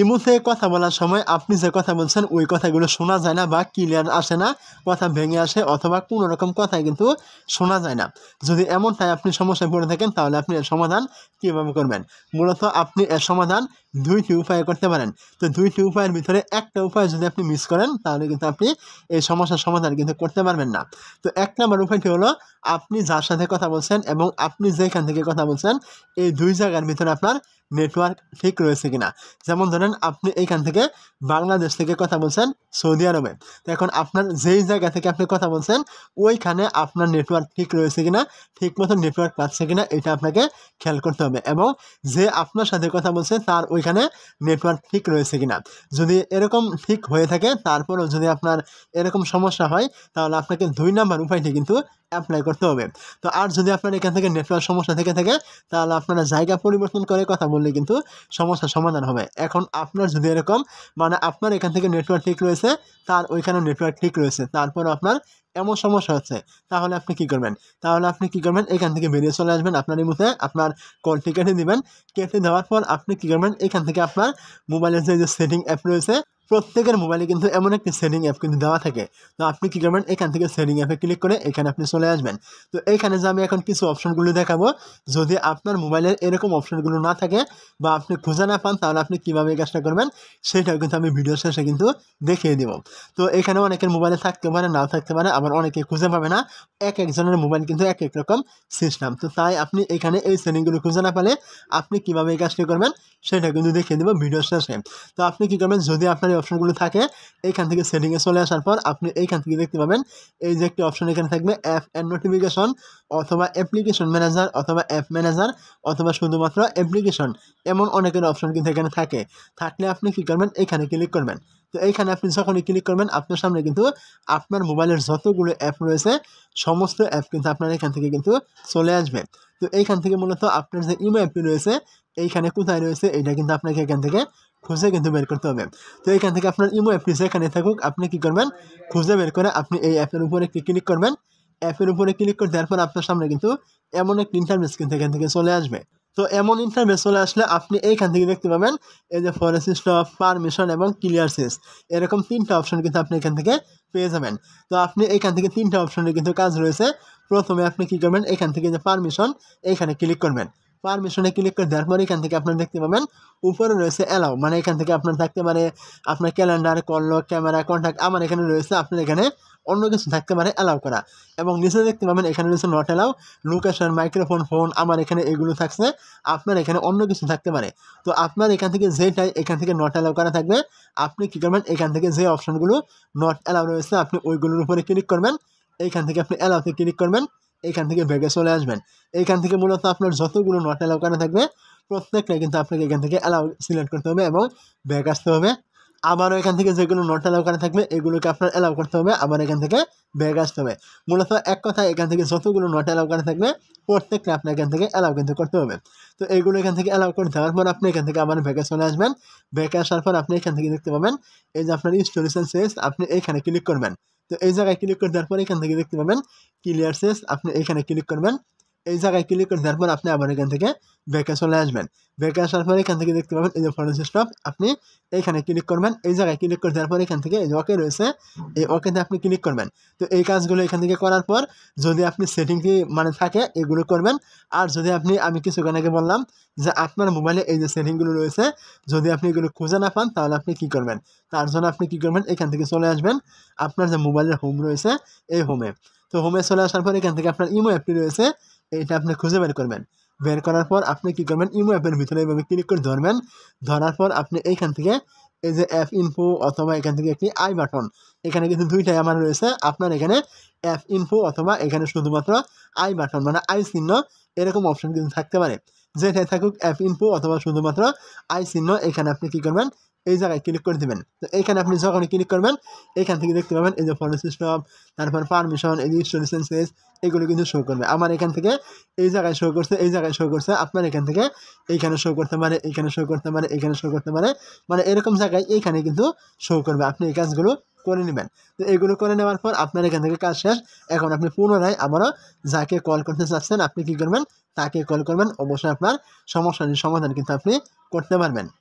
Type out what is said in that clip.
ইমুতে কথা বলার সময় আপনি যে কথা বলছেন ওই কথাগুলো শোনা যায় না বা ক্লিয়ার আসে না কথা ভেঙে আসে অথবা কোনো রকম কথা কিন্তু শোনা যায় না যদি এমনটাই আপনি সমস্যায় পড়ে থাকেন তাহলে আপনি এর সমাধান কীভাবে করবেন মূলত আপনি এর সমাধান দুইটি উপায়ে করতে পারেন তো দুইটি উপায়ের ভিতরে একটা উপায় যদি আপনি মিস করেন তাহলে কিন্তু আপনি এই সমস্যার সমাধান কিন্তু করতে পারবেন না তো এক নম্বর উপায়টি হলো আপনি যার সাথে কথা বলছেন এবং আপনি যেখান থেকে কথা বলছেন এই দুই জায়গার ভিতরে আপনার নেটওয়ার্ক ঠিক রয়েছে কিনা যেমন ধরেন আপনি এইখান থেকে বাংলাদেশ থেকে কথা বলছেন সৌদি আরবে তো এখন আপনার যেই জায়গা থেকে আপনি কথা বলছেন ওইখানে আপনার নেটওয়ার্ক ঠিক রয়েছে কিনা ঠিক মতো নেটওয়ার্ক পাচ্ছে কিনা এটা আপনাকে খেয়াল করতে হবে এবং যে আপনার সাথে কথা বলছে তার ওইখানে নেটওয়ার্ক ঠিক রয়েছে কিনা যদি এরকম ঠিক হয়ে থাকে তারপরেও যদি আপনার এরকম সমস্যা হয় তাহলে আপনাকে দুই নাম্বার উপায়টি কিন্তু অ্যাপ্লাই করতে হবে তো আর যদি আপনার এখান থেকে নেটওয়ার্ক সমস্যা থেকে থাকে তাহলে আপনারা জায়গা পরিবর্তন করে কথা বলুন করলে কিন্তু সমস্যার সমাধান হবে এখন আপনার যদি এরকম মানে আপনার এখান থেকে নেটওয়ার্ক ঠিক রয়েছে তার ওইখানে নেটওয়ার্ক ঠিক রয়েছে তারপর আপনার এমন সমস্যা হচ্ছে তাহলে আপনি কি করবেন তাহলে আপনি কি করবেন এখান থেকে বেরিয়ে চলে আসবেন আপনার এই মুহূর্তে আপনার কলটি কেটে দেবেন কেটে দেওয়ার পর আপনি কি করবেন এখান থেকে আপনার মোবাইলের যে সেটিং অ্যাপ রয়েছে প্রত্যেকের মোবাইলে কিন্তু এমন একটি সেটিং অ্যাপ কিন্তু দেওয়া থাকে তো আপনি কী করবেন এখান থেকে সেটিং অ্যাপে ক্লিক করে এখানে আপনি চলে আসবেন তো এইখানে যে আমি এখন কিছু অপশনগুলো দেখাবো যদি আপনার মোবাইলের এরকম অপশনগুলো না থাকে বা আপনি খুঁজে না পান তাহলে আপনি কীভাবে এই কাজটা করবেন সেটাও কিন্তু আমি ভিডিও শেষে কিন্তু দেখিয়ে দেব তো এখানে অনেকের মোবাইলে থাকতে পারে নাও থাকতে পারে আবার অনেকে খুঁজে পাবে না এক একজনের মোবাইল কিন্তু এক এক রকম সিস্টেম তো তাই আপনি এখানে এই সেটিংগুলো খুঁজে না পেলে আপনি কীভাবে এই কাজটি করবেন সেটা কিন্তু দেখিয়ে দেবো ভিডিও শেষে তো আপনি কী করবেন যদি আপনার অপশানগুলো থাকে এইখান থেকে সেটিংয়ে চলে আসার পর আপনি এইখান থেকে দেখতে পাবেন এই যে একটি অপশন এখানে থাকবে অ্যাপ অ্যান্ড নোটিফিকেশন অথবা অ্যাপ্লিকেশন ম্যানেজার অথবা অ্যাপ ম্যানেজার অথবা শুধুমাত্র অ্যাপ্লিকেশন এমন অনেকের অপশন কিন্তু এখানে থাকে থাকলে আপনি কী করবেন এখানে ক্লিক করবেন তো এইখানে আপনি যখনই ক্লিক করবেন আপনার সামনে কিন্তু আপনার মোবাইলের যতগুলো অ্যাপ রয়েছে সমস্ত অ্যাপ কিন্তু আপনার এখান থেকে কিন্তু চলে আসবে তো এইখান থেকে মূলত আপনার যে ইমো অ্যাপটি রয়েছে এইখানে কোথায় রয়েছে এটা কিন্তু আপনাকে এখান থেকে খুঁজে কিন্তু বের করতে হবে তো এইখান থেকে আপনার ইমো অ্যাপটি যেখানে থাকুক আপনি কি করবেন খুঁজে বের করে আপনি এই অ্যাপের উপরে ক্লিক করবেন অ্যাপের উপরে ক্লিক করে দেওয়ার পর আপনার সামনে কিন্তু এমন এক ইন্টারভেস কিন্তু এখান থেকে চলে আসবে তো এমন ইনফরমেশন চলে আসলে আপনি এইখান থেকে দেখতে পাবেন এই যে ফরেসিস্ট অফ পারমিশন এবং ক্লিয়ারসিস এরকম তিনটা অপশন কিন্তু আপনি এখান থেকে পেয়ে যাবেন তো আপনি এখান থেকে তিনটা অপশনের কিন্তু কাজ রয়েছে প্রথমে আপনি কী করবেন এখান থেকে যে পারমিশন এইখানে ক্লিক করবেন পারমিশন এর জন্য ক্লিক কর ধর্মরিকান থেকে আপনারা দেখতে পাবেন উপরে রয়েছে এলাও মানে এখান থেকে আপনারা থাকতে মানে আপনার ক্যালেন্ডার কল ক্যামেরা কন্টাক্ট আমার এখানে রয়েছে আপনারা এখানে অন্য কিছু থাকতে মানে এলাও করা এবং নিচে দেখতে পাবেন এখানে রয়েছে not allow location microphone phone আমার এখানে এগুলো থাকছে আপনারা এখানে অন্য কিছু থাকতে পারে তো আপনারা এখান থেকে জ এইখান থেকে নট এলাও করা থাকবে আপনি কি করবেন এখান থেকে যে অপশনগুলো নট এলাও রয়েছে আপনি ওইগুলোর উপরে ক্লিক করবেন এখান থেকে আপনি এলাও তে ক্লিক করবেন এখান থেকে ব্যাগে চলে আসবেন এইখান থেকে মূলত আপনার যতগুলো নট অ্যালাউ থাকবে প্রত্যেকটা কিন্তু আপনাকে এখান থেকে অ্যালাউ সিলেক্ট করতে হবে এবং ব্যাগ আসতে হবে আবারও এখান থেকে যেগুলো নট অ্যালাউ থাকবে এগুলোকে আপনার অ্যালাউ করতে হবে আবার এখান থেকে ব্যাগ আসতে হবে মূলত এক কথা এখান থেকে যতগুলো নট অ্যালাউ থাকবে প্রত্যেকটা আপনার এখান থেকে অ্যালাউ কিন্তু করতে হবে তো এগুলো এখান থেকে অ্যালাউ করে দেওয়ার পর আপনি এখান থেকে আবার ব্যাগে চলে আসবেন ব্যাগে আসার পর আপনি এখান থেকে দেখতে পাবেন এই যে আপনার ইনস্টলেশন শেষ আপনি এখানে ক্লিক করবেন এজারে ক্লিক কর ধর পরে এখানে যদি দেখতে পাবেন ক্লিয়ার সেস আপনি এখানে ক্লিক করবেন এই জায়গায় ক্লিক করে দেওয়ার পর আপনি আবার এখান থেকে ব্যাকে চলে আসবেন ব্যাকে আসার পর এখান থেকে দেখতে পাবেন এই যে ফরেন স্টপ আপনি এইখানে ক্লিক করবেন এই জায়গায় ক্লিক করে দেওয়ার পর এখান থেকে এই ওকে রয়েছে এই ওকেতে আপনি ক্লিক করবেন তো এই কাজগুলো এখান থেকে করার পর যদি আপনি সেটিংটি মানে থাকে এগুলো করবেন আর যদি আপনি আমি কিছুক্ষণ আগে বললাম যে আপনার মোবাইলে এই যে সেটিংগুলো রয়েছে যদি আপনি এগুলো খুঁজে না পান তাহলে আপনি কী করবেন তার জন্য আপনি কী করবেন এখান থেকে চলে আসবেন আপনার যে মোবাইলের হোম রয়েছে এই হোমে তো হোমে চলে আসার পর এখান থেকে আপনার ইমো অ্যাপটি রয়েছে এটা আপনি খুঁজে বের করবেন বের করার পর আপনি কী করবেন ইমো অ্যাপের ভিতরে এভাবে ক্লিক করে ধরবেন ধরার পর আপনি এইখান থেকে এই যে অ্যাপ ইনফো অথবা এখান থেকে একটি আই বাটন এখানে কিন্তু দুইটাই আমার রয়েছে আপনার এখানে অ্যাপ ইনফো অথবা এখানে শুধুমাত্র আই বাটন মানে আই চিহ্ন এরকম অপশন কিন্তু থাকতে পারে যেটাই থাকুক অ্যাপ ইনফো অথবা শুধুমাত্র আই চিহ্ন এখানে আপনি কী করবেন এই জায়গায় ক্লিক করে দেবেন তো এইখানে আপনি যখন ক্লিক করবেন এখান থেকে দেখতে পাবেন এই যে ফটো সিস্টেম তারপর পারমিশন এই যে এগুলো কিন্তু শো করবে আমার এখান থেকে এই জায়গায় শো করছে এই জায়গায় শো করছে আপনার এখান থেকে এইখানে শো করতে পারে এইখানে শো করতে পারে এইখানে শো করতে পারে মানে এরকম জায়গায় এইখানে কিন্তু শো করবে আপনি এই কাজগুলো করে নেবেন তো এগুলো করে নেওয়ার পর আপনার এখান থেকে কাজ শেষ এখন আপনি পুনরায় আবারও যাকে কল করতে চাচ্ছেন আপনি কি করবেন তাকে কল করবেন অবশ্যই আপনার সমস্যার সমাধান কিন্তু আপনি করতে পারবেন